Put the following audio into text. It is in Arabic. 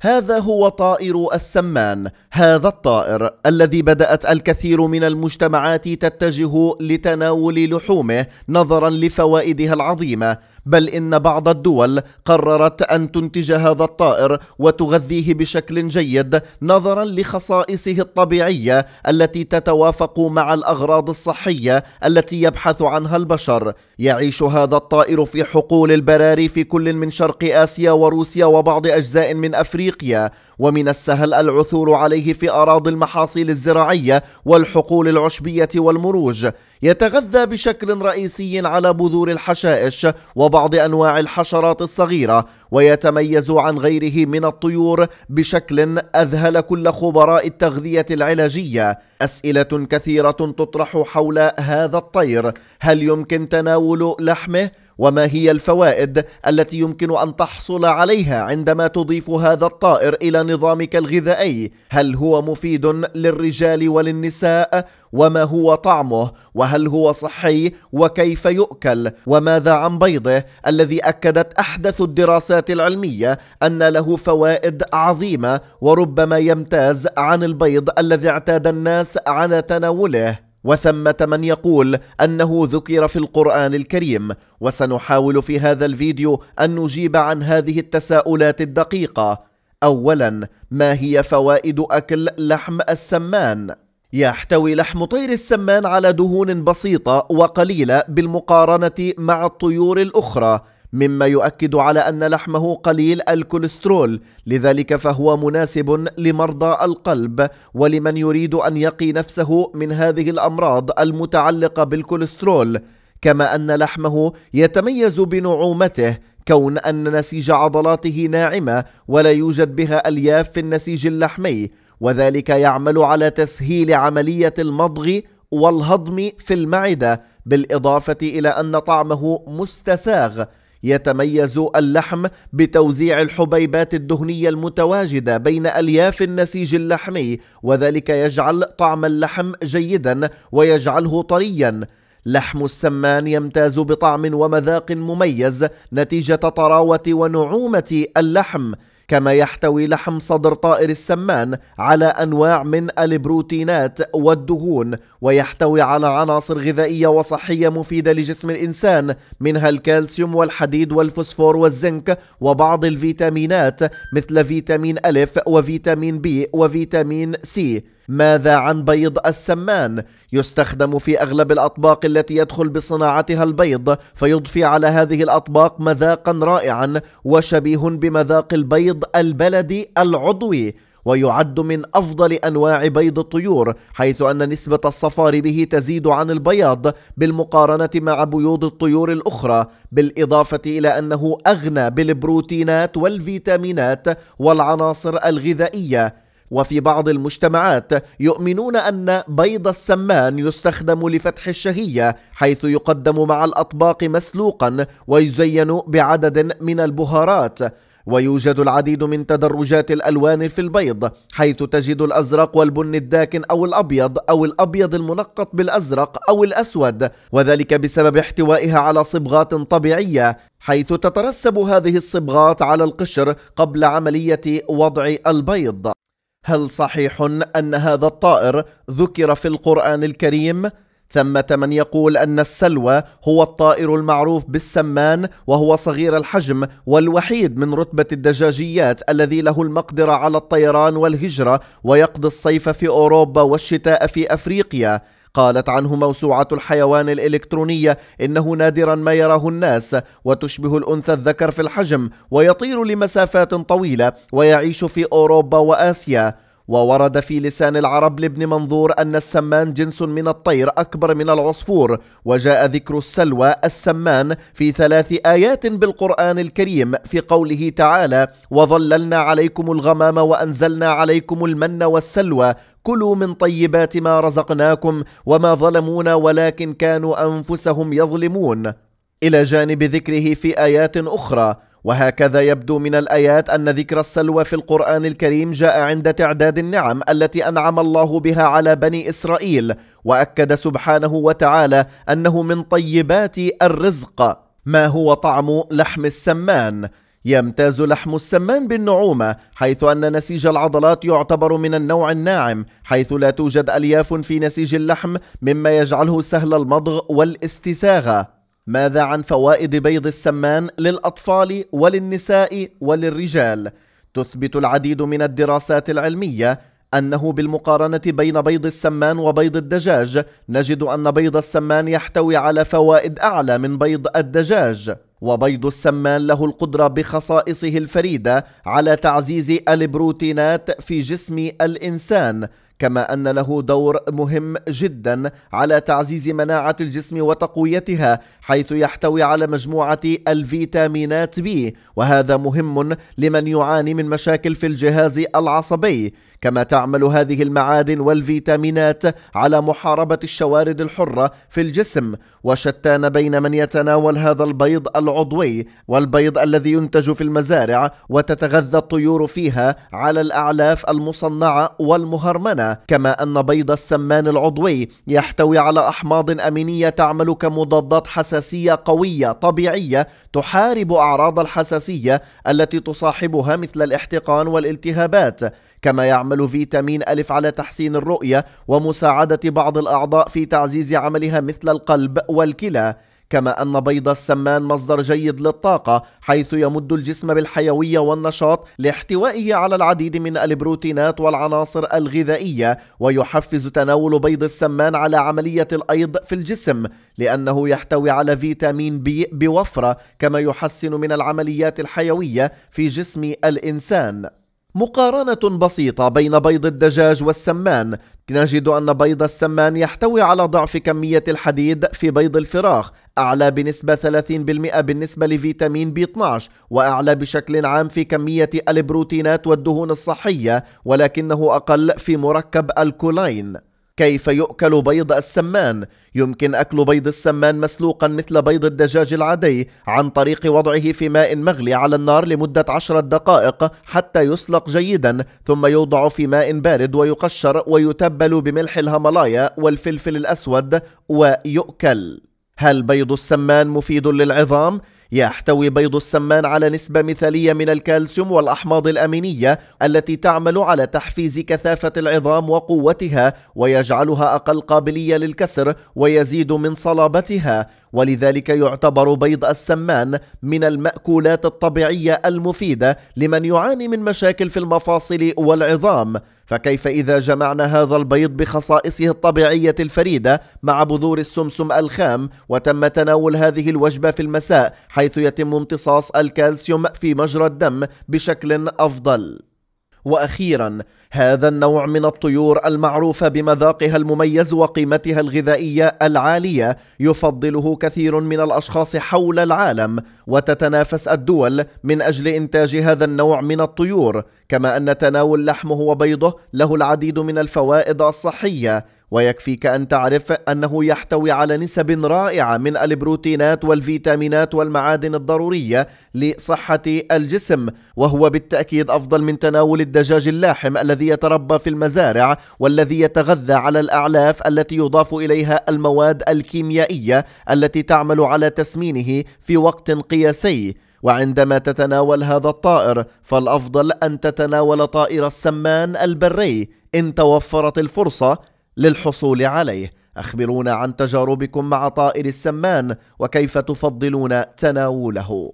هذا هو طائر السمان هذا الطائر الذي بدأت الكثير من المجتمعات تتجه لتناول لحومه نظرا لفوائدها العظيمة بل إن بعض الدول قررت أن تنتج هذا الطائر وتغذيه بشكل جيد نظرا لخصائصه الطبيعية التي تتوافق مع الأغراض الصحية التي يبحث عنها البشر يعيش هذا الطائر في حقول البراري في كل من شرق آسيا وروسيا وبعض أجزاء من أفريقيا ومن السهل العثور عليه في أراضي المحاصيل الزراعية والحقول العشبية والمروج يتغذى بشكل رئيسي على بذور الحشائش وبعض أنواع الحشرات الصغيرة ويتميز عن غيره من الطيور بشكل أذهل كل خبراء التغذية العلاجية أسئلة كثيرة تطرح حول هذا الطير هل يمكن تناول لحمه؟ وما هي الفوائد التي يمكن أن تحصل عليها عندما تضيف هذا الطائر إلى نظامك الغذائي هل هو مفيد للرجال وللنساء وما هو طعمه وهل هو صحي وكيف يؤكل وماذا عن بيضه الذي أكدت أحدث الدراسات العلمية أن له فوائد عظيمة وربما يمتاز عن البيض الذي اعتاد الناس على تناوله وثمة من يقول أنه ذكر في القرآن الكريم وسنحاول في هذا الفيديو أن نجيب عن هذه التساؤلات الدقيقة أولا ما هي فوائد أكل لحم السمان؟ يحتوي لحم طير السمان على دهون بسيطة وقليلة بالمقارنة مع الطيور الأخرى مما يؤكد على أن لحمه قليل الكوليسترول لذلك فهو مناسب لمرضى القلب ولمن يريد أن يقي نفسه من هذه الأمراض المتعلقة بالكوليسترول كما أن لحمه يتميز بنعومته كون أن نسيج عضلاته ناعمة ولا يوجد بها ألياف في النسيج اللحمي وذلك يعمل على تسهيل عملية المضغ والهضم في المعدة بالإضافة إلى أن طعمه مستساغ يتميز اللحم بتوزيع الحبيبات الدهنية المتواجدة بين ألياف النسيج اللحمي وذلك يجعل طعم اللحم جيدا ويجعله طريا لحم السمان يمتاز بطعم ومذاق مميز نتيجة طراوة ونعومة اللحم كما يحتوي لحم صدر طائر السمان على أنواع من البروتينات والدهون ويحتوي على عناصر غذائية وصحية مفيدة لجسم الإنسان منها الكالسيوم والحديد والفوسفور والزنك وبعض الفيتامينات مثل فيتامين ألف وفيتامين بي وفيتامين سي ماذا عن بيض السمان يستخدم في أغلب الأطباق التي يدخل بصناعتها البيض فيضفي على هذه الأطباق مذاقا رائعا وشبيه بمذاق البيض البلدي العضوي ويعد من أفضل أنواع بيض الطيور حيث أن نسبة الصفار به تزيد عن البياض بالمقارنة مع بيوض الطيور الأخرى بالإضافة إلى أنه أغنى بالبروتينات والفيتامينات والعناصر الغذائية وفي بعض المجتمعات يؤمنون أن بيض السمان يستخدم لفتح الشهية حيث يقدم مع الأطباق مسلوقا ويزين بعدد من البهارات ويوجد العديد من تدرجات الألوان في البيض حيث تجد الأزرق والبني الداكن أو الأبيض أو الأبيض المنقط بالأزرق أو الأسود وذلك بسبب احتوائها على صبغات طبيعية حيث تترسب هذه الصبغات على القشر قبل عملية وضع البيض هل صحيح أن هذا الطائر ذكر في القرآن الكريم؟ ثمة من يقول أن السلوى هو الطائر المعروف بالسمان وهو صغير الحجم والوحيد من رتبة الدجاجيات الذي له المقدرة على الطيران والهجرة ويقضي الصيف في أوروبا والشتاء في أفريقيا قالت عنه موسوعة الحيوان الإلكترونية إنه نادرا ما يراه الناس وتشبه الأنثى الذكر في الحجم ويطير لمسافات طويلة ويعيش في أوروبا وآسيا وورد في لسان العرب لابن منظور أن السمان جنس من الطير أكبر من العصفور وجاء ذكر السلوى السمان في ثلاث آيات بالقرآن الكريم في قوله تعالى وظللنا عليكم الغمام وأنزلنا عليكم المن والسلوى كلوا من طيبات ما رزقناكم وما ظلمونا ولكن كانوا أنفسهم يظلمون إلى جانب ذكره في آيات أخرى وهكذا يبدو من الآيات أن ذكر السلوى في القرآن الكريم جاء عند تعداد النعم التي أنعم الله بها على بني إسرائيل وأكد سبحانه وتعالى أنه من طيبات الرزق ما هو طعم لحم السمان يمتاز لحم السمان بالنعومة حيث أن نسيج العضلات يعتبر من النوع الناعم حيث لا توجد ألياف في نسيج اللحم مما يجعله سهل المضغ والاستساغة ماذا عن فوائد بيض السمان للأطفال وللنساء وللرجال؟ تثبت العديد من الدراسات العلمية أنه بالمقارنة بين بيض السمان وبيض الدجاج نجد أن بيض السمان يحتوي على فوائد أعلى من بيض الدجاج وبيض السمان له القدرة بخصائصه الفريدة على تعزيز البروتينات في جسم الإنسان كما أن له دور مهم جدا على تعزيز مناعة الجسم وتقويتها حيث يحتوي على مجموعة الفيتامينات بي وهذا مهم لمن يعاني من مشاكل في الجهاز العصبي كما تعمل هذه المعادن والفيتامينات على محاربة الشوارد الحرة في الجسم وشتان بين من يتناول هذا البيض العضوي والبيض الذي ينتج في المزارع وتتغذى الطيور فيها على الأعلاف المصنعة والمهرمنة كما أن بيض السمان العضوي يحتوي على أحماض أمينية تعمل كمضادات حساسية قوية طبيعية تحارب أعراض الحساسية التي تصاحبها مثل الاحتقان والالتهابات كما يعمل فيتامين ألف على تحسين الرؤية ومساعدة بعض الأعضاء في تعزيز عملها مثل القلب والكلى كما أن بيض السمان مصدر جيد للطاقة حيث يمد الجسم بالحيوية والنشاط لاحتوائه على العديد من البروتينات والعناصر الغذائية ويحفز تناول بيض السمان على عملية الأيض في الجسم لأنه يحتوي على فيتامين بي بوفرة كما يحسن من العمليات الحيوية في جسم الإنسان مقارنة بسيطة بين بيض الدجاج والسمان نجد أن بيض السمان يحتوي على ضعف كمية الحديد في بيض الفراخ أعلى بنسبة 30% بالنسبة لفيتامين B12 وأعلى بشكل عام في كمية البروتينات والدهون الصحية ولكنه أقل في مركب الكولين كيف يؤكل بيض السمان؟ يمكن أكل بيض السمان مسلوقا مثل بيض الدجاج العادي عن طريق وضعه في ماء مغلي على النار لمدة عشرة دقائق حتى يسلق جيدا ثم يوضع في ماء بارد ويقشر ويتبل بملح الهملايا والفلفل الأسود ويؤكل هل بيض السمان مفيد للعظام؟ يحتوي بيض السمان على نسبة مثالية من الكالسيوم والأحماض الأمينية التي تعمل على تحفيز كثافة العظام وقوتها ويجعلها أقل قابلية للكسر ويزيد من صلابتها ولذلك يعتبر بيض السمان من المأكولات الطبيعية المفيدة لمن يعاني من مشاكل في المفاصل والعظام فكيف إذا جمعنا هذا البيض بخصائصه الطبيعية الفريدة مع بذور السمسم الخام وتم تناول هذه الوجبة في المساء حيث يتم امتصاص الكالسيوم في مجرى الدم بشكل أفضل وأخيرا هذا النوع من الطيور المعروفة بمذاقها المميز وقيمتها الغذائية العالية يفضله كثير من الأشخاص حول العالم وتتنافس الدول من أجل إنتاج هذا النوع من الطيور كما أن تناول لحمه وبيضه له العديد من الفوائد الصحية ويكفيك أن تعرف أنه يحتوي على نسب رائعة من البروتينات والفيتامينات والمعادن الضرورية لصحة الجسم وهو بالتأكيد أفضل من تناول الدجاج اللاحم الذي يتربى في المزارع والذي يتغذى على الأعلاف التي يضاف إليها المواد الكيميائية التي تعمل على تسمينه في وقت قياسي وعندما تتناول هذا الطائر فالأفضل أن تتناول طائر السمان البري إن توفرت الفرصة للحصول عليه أخبرونا عن تجاربكم مع طائر السمان وكيف تفضلون تناوله